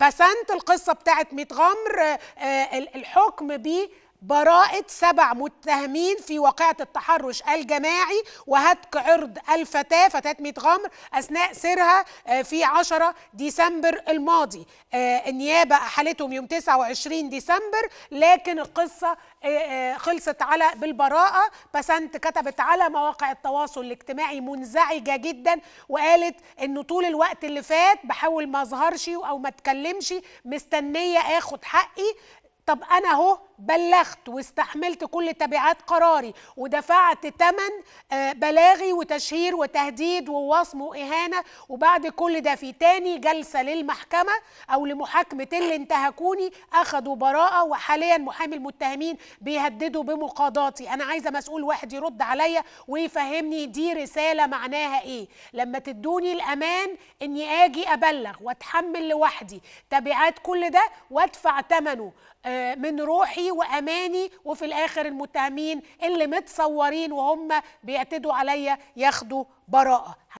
بسنت القصه بتاعت ميت غمر آه، آه، الحكم بيه براءة سبع متهمين في واقعة التحرش الجماعي وهتك عرض الفتاة فتاة ميت غمر أثناء سيرها آه، في 10 ديسمبر الماضي آه، النيابة أحالتهم يوم 29 ديسمبر لكن القصة آه، خلصت على بالبراءة بسنت كتبت على مواقع التواصل الاجتماعي منزعجة جدا وقالت أنه طول الوقت اللي فات بحاول ما أظهرش أو ما أتكلمش مستنية آخد حقي طب أنا أهو بلغت واستحملت كل تبعات قراري ودفعت ثمن آه، بلاغي وتشهير وتهديد ووصم وإهانة وبعد كل ده في تاني جلسة للمحكمة أو لمحاكمة اللي انتهكوني اخذوا براءة وحاليا محامي المتهمين بيهددوا بمقاضاتي أنا عايزة مسؤول واحد يرد عليا ويفهمني دي رسالة معناها إيه لما تدوني الأمان إني آجي أبلغ وأتحمل لوحدي تبعات كل ده وأدفع ثمنه آه، من روحي واماني وفي الاخر المتهمين اللي متصورين وهم بيعتدوا عليا ياخدوا براءه